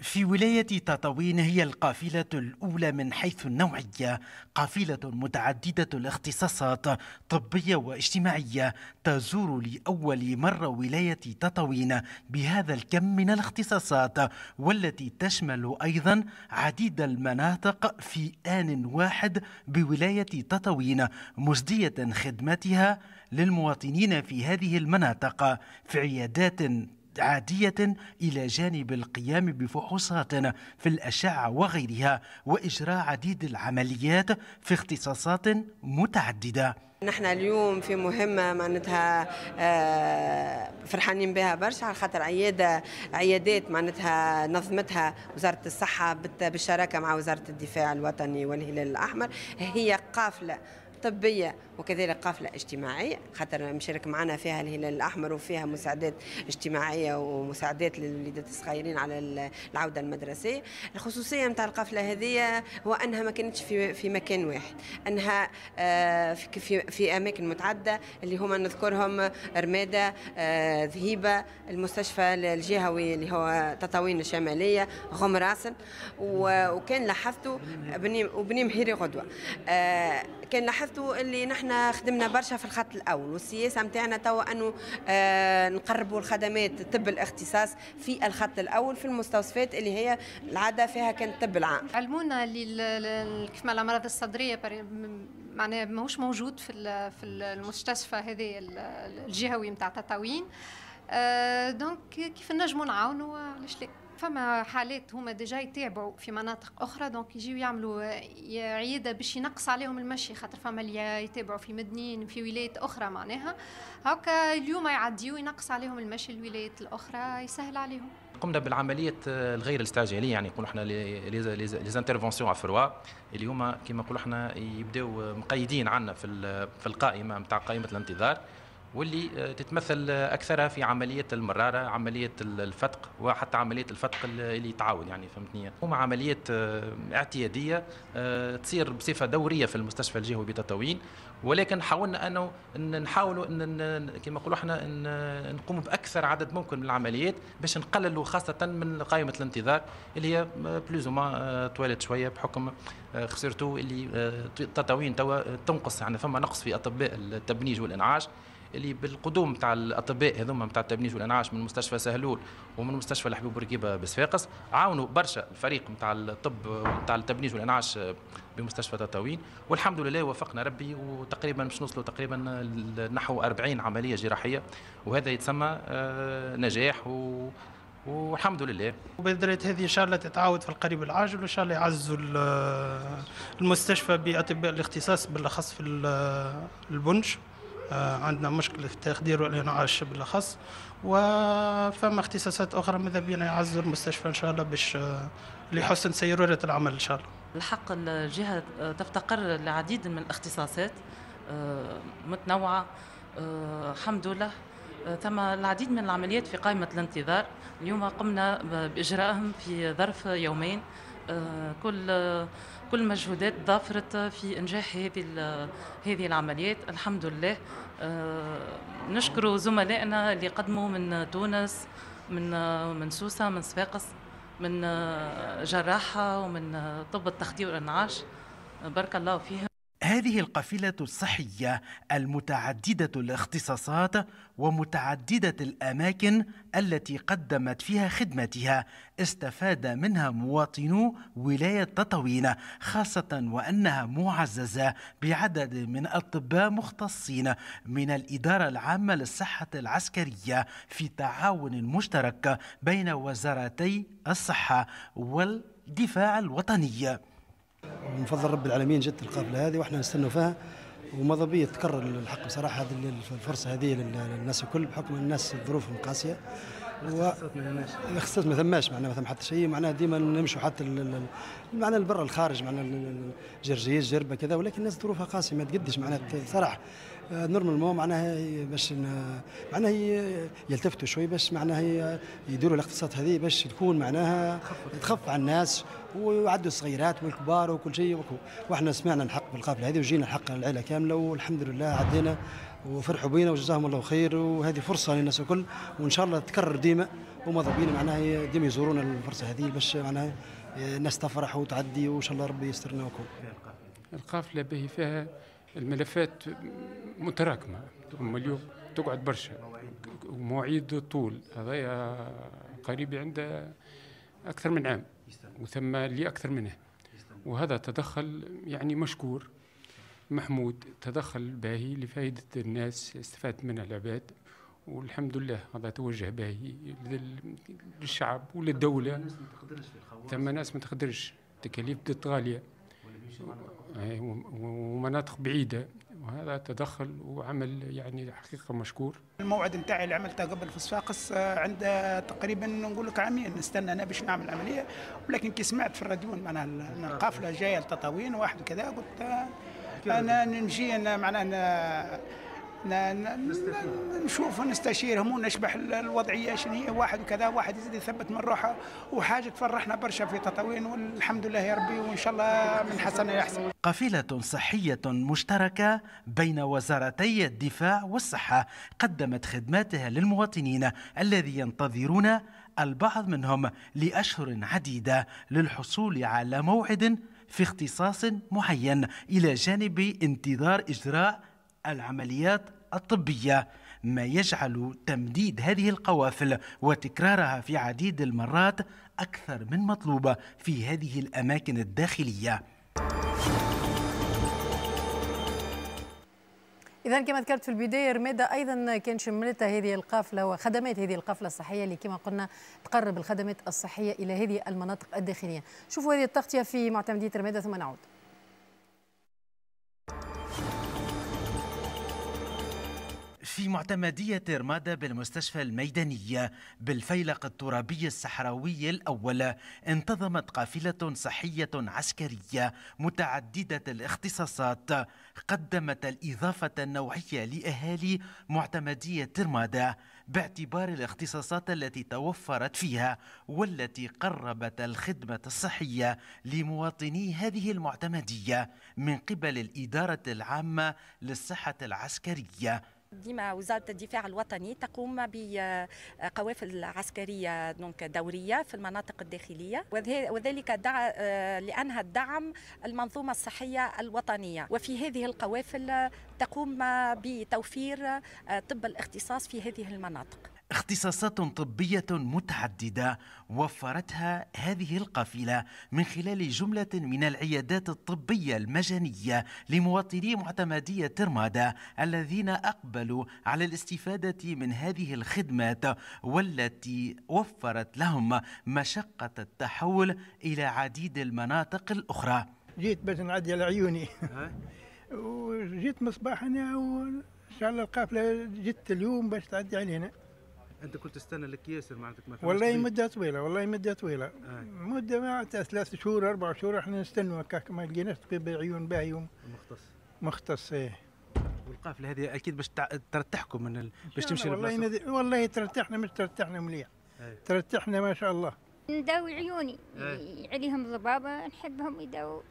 في ولاية تطاوين هي القافلة الأولى من حيث النوعية قافلة متعددة الاختصاصات طبية واجتماعية تزور لأول مرة ولاية تطاوين بهذا الكم من الاختصاصات والتي تشمل أيضا عديد المناطق في آن واحد بولاية تطاوين مجدية خدمتها للمواطنين في هذه المناطق في عيادات عادية إلى جانب القيام بفحوصاتنا في الأشعة وغيرها وإجراء عديد العمليات في اختصاصات متعددة نحن اليوم في مهمه معناتها آه، فرحانين بها برشا على خاطر عياده عيادات معناتها نظمتها وزاره الصحه بالشراكه مع وزاره الدفاع الوطني والهلال الاحمر هي قافله طبيه وكذلك قافلة اجتماعية خاطر مشارك معنا فيها الهلال الأحمر وفيها مساعدات اجتماعية ومساعدات للوليدات الصغيرين على العودة المدرسية الخصوصية نتاع القافلة هذه هو أنها ما كانتش في, في مكان واحد أنها آه، في, في, أماكن متعددة اللي هما نذكرهم رمادة آه، ذهيبة المستشفى الجهوي اللي هو تطاوين الشمالية غم راسن وكان لاحظتوا بني مهيري غدوة آه، كان لاحظتوا اللي نحن احنا خدمنا برشا في الخط الاول والسياسه نتاعنا توا انه آه، نقربوا الخدمات طب الاختصاص في الخط الاول في المستوصفات اللي هي العاده فيها كان الطب العام علمونا اللي كيف الامراض الصدريه معناها ماهوش موجود في في المستشفى هذه الجهوي نتاع تطاوين آه، دونك كيف نجموا نعاونوا علاش لا فما حالات هما ديجا يتابعوا في مناطق اخرى دونك يجيو يعملوا عياده باش ينقص عليهم المشي خاطر فما اللي يتابعوا في مدنين في ولايات اخرى معناها هكا اليوم يعديو ينقص عليهم المشي الولايات الاخرى يسهل عليهم قمنا بالعمليات الغير الاستعجاليه يعني نقولوا احنا لي زانترفونسيون اللي اليوم كما نقولوا احنا يبداو مقيدين عندنا في في القائمه نتاع قائمه الانتظار واللي آه، تتمثل اكثرها في عمليه المراره عمليه الفتق وحتى عمليه الفتق اللي يتعاون يعني فهمتني هما عمليات آه، اعتياديه آه، تصير بصفه دوريه في المستشفى الجهوي بتطاوين ولكن حاولنا انه نحاولوا ان كما نقولوا احنا نقوم باكثر عدد ممكن من العمليات باش نقللوا خاصه من قائمه الانتظار اللي هي بلوز وما طوالت شويه بحكم خسرتو اللي تطاوين توا تنقص يعني فما نقص في اطباء التبنيج والانعاش اللي بالقدوم تاع الاطباء هذوما تاع التبنيج والانعاش من مستشفى سهلول ومن مستشفى الحبيب بورقيبه بصفاقس عاونوا برشا الفريق نتاع الطب نتاع التبنيج والانعاش بمستشفى تطاوين والحمد لله وفقنا ربي وتقريبا باش نوصلوا تقريبا نحو 40 عمليه جراحيه وهذا يتسمى آه، نجاح و والحمد لله وبذرات هذه ان شاء الله تتعاود في القريب العاجل وان شاء الله يعزوا آه، المستشفى باطباء الاختصاص بالاخص في آه، البنش آه، عندنا مشكل في تخدير الانعاش بالاخص وفما اختصاصات اخرى ماذا بينا يعزوا المستشفى ان شاء الله باش آه، لحسن سيروره العمل ان شاء الله. الحق الجهه تفتقر لعديد من الاختصاصات آه، متنوعه الحمد لله ثم العديد من العمليات في قائمه الانتظار اليوم قمنا باجرائهم في ظرف يومين آه، كل كل مجهودات ضافرت في انجاح هذه هذه العمليات الحمد لله آه، نشكر زملائنا اللي قدموا من تونس من من سوسه من صفاقس من آه، جراحه ومن طب التخدير والانعاش بارك الله فيهم هذه القافلة الصحية المتعددة الاختصاصات ومتعددة الأماكن التي قدمت فيها خدمتها استفاد منها مواطنو ولاية تطاوين خاصة وأنها معززة بعدد من أطباء مختصين من الإدارة العامة للصحة العسكرية في تعاون مشترك بين وزارتي الصحة والدفاع الوطني ومن فضل رب العالمين جت القافله هذه واحنا نستنوا فيها وماذا بيا تكرر الحق بصراحه هذه الفرصه هذه للناس الكل بحكم الناس ظروفهم قاسيه و الاختصاص ما ثماش معناها ما ثم حتى شيء معناها ديما نمشوا حتى معناها لبرا الخارج معناها الجرجيز جربه كذا ولكن الناس ظروفها قاسيه ما تقدش معناها صراحه آه، نورمال مو معناها باش معناها يلتفتوا شوي باش معناها يديروا الاقتصاد هذه باش تكون معناها تخف على الناس ويعدوا الصغيرات والكبار وكل شيء واحنا سمعنا الحق بالقافله هذه وجينا الحق العيله كامله والحمد لله عدينا وفرحوا بينا وجزاهم الله خير وهذه فرصه للناس الكل وان شاء الله تكرر ديما وماذا بينا معناها ديما يزورونا الفرصه هذه باش معناها الناس تفرح وتعدي وان شاء الله ربي يسترنا وكل القافله به فيها الملفات متراكمه أما اليوم تقعد برشا ومواعيد طول هذايا قريبي عنده اكثر من عام وثم لي اكثر منه وهذا تدخل يعني مشكور محمود تدخل باهي لفائدة الناس استفادت منه العباد والحمد لله هذا توجه باهي للشعب وللدولة ثم ناس ما تقدرش تكاليف غالية إيه، ومناطق بعيدة وهذا تدخل وعمل يعني حقيقة مشكور الموعد نتاعي اللي عملته قبل في صفاقس آه، عند تقريبا نقول لك عامين نستنى انا باش نعمل عمليه ولكن كي سمعت في الراديو معناها القافله جايه لتطاوين واحد كذا قلت آه، انا نمشي انا معناها نشوف نستشيرهم ونشبح الوضعيه شنو هي واحد وكذا واحد يزيد يثبت من روحه وحاجه تفرحنا برشا في تطاوين والحمد لله يا ربي وان شاء الله من حسن الى احسن. قافله صحيه مشتركه بين وزارتي الدفاع والصحه قدمت خدماتها للمواطنين الذي ينتظرون البعض منهم لاشهر عديده للحصول على موعد في اختصاص معين الى جانب انتظار اجراء العمليات الطبيه ما يجعل تمديد هذه القوافل وتكرارها في عديد المرات اكثر من مطلوبه في هذه الاماكن الداخليه إذا كما ذكرت في البداية رمادة أيضا كان شملتها هذه القافلة وخدمات هذه القافلة الصحية اللي كما قلنا تقرب الخدمات الصحية إلى هذه المناطق الداخلية. شوفوا هذه التغطية في معتمدية رمادة ثم نعود. في معتمدية رمادة بالمستشفى الميدانية بالفيلق الترابي الصحراوي الأول انتظمت قافلة صحية عسكرية متعددة الاختصاصات قدمت الإضافة النوعية لأهالي معتمدية رمادة باعتبار الاختصاصات التي توفرت فيها والتي قربت الخدمة الصحية لمواطني هذه المعتمدية من قبل الإدارة العامة للصحة العسكرية ديما وزاره الدفاع الوطني تقوم بقوافل عسكريه دوريه في المناطق الداخليه وذلك دع... آه، لانها تدعم المنظومه الصحيه الوطنيه وفي هذه القوافل تقوم بتوفير آه، طب الاختصاص في هذه المناطق اختصاصات طبية متعددة وفرتها هذه القافلة من خلال جملة من العيادات الطبية المجانية لمواطني معتمدية ترمادة الذين أقبلوا على الاستفادة من هذه الخدمات والتي وفرت لهم مشقة التحول إلى عديد المناطق الأخرى جيت باش نعدي على عيوني وجيت مصباح أنا وان شاء الله القافله جت اليوم باش تعدي علينا انت كنت تستنى لك ياسر معناتك مثلا والله مده طويله والله مده طويله آه. مده معناتها ثلاث شهور اربع شهور احنا نستنوا هكاك ما لقيناش طبيب عيون باهي مختص مختص ايه والقافله هذه اكيد باش ترتحكم من ال... باش تمشي والله ند... والله ترتحنا مش ترتحنا مليح أيه. ما شاء الله نداوي عيوني أيه. عليهم ضبابه نحبهم يداووا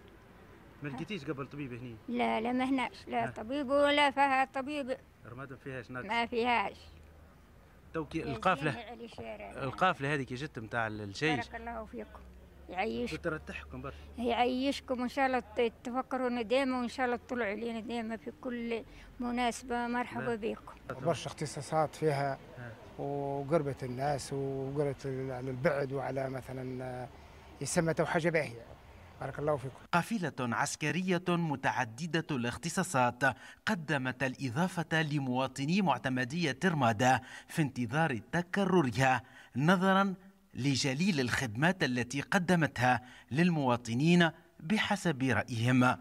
ما لقيتيش قبل طبيب هني لا لا ما هناش لا طبيب ولا فيها طبيب رمادة ما فيهاش ناقص ما فيهاش توكي القافله القافله هذه كي جت نتاع الجيش بارك الله فيكم يعيشكم ترتحكم برشا يعيشكم وان شاء الله تفكروا دائما وان شاء الله تطلعوا علينا دائما في كل مناسبه مرحبا نعم. بكم برشا اختصاصات فيها نعم. وقربت الناس وقربت على البعد وعلى مثلا آه، يسمى تو حاجه باهيه بارك الله فيكم قافلة عسكرية متعددة الاختصاصات قدمت الإضافة لمواطني معتمدية ترمادة في انتظار تكررها نظرا لجليل الخدمات التي قدمتها للمواطنين بحسب رأيهم